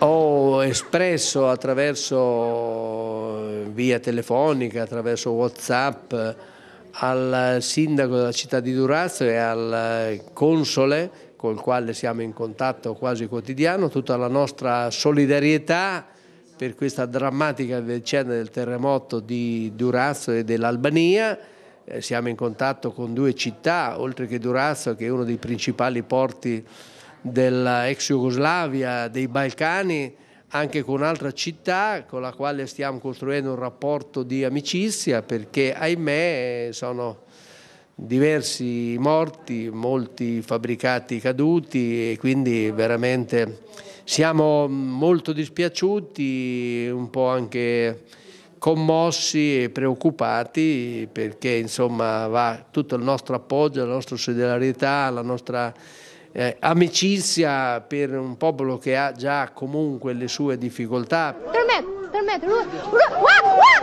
Ho espresso attraverso eh, via telefonica, attraverso Whatsapp, al sindaco della città di Durazzo e al eh, console con il quale siamo in contatto quasi quotidiano, tutta la nostra solidarietà per questa drammatica vicenda del terremoto di Durazzo e dell'Albania. Eh, siamo in contatto con due città, oltre che Durazzo che è uno dei principali porti dell'ex Jugoslavia, dei Balcani, anche con un'altra città con la quale stiamo costruendo un rapporto di amicizia perché ahimè sono diversi morti, molti fabbricati caduti e quindi veramente siamo molto dispiaciuti, un po' anche commossi e preoccupati perché insomma va tutto il nostro appoggio, la nostra solidarietà, la nostra eh, amicizia per un popolo che ha già comunque le sue difficoltà. Per me, per me, per me.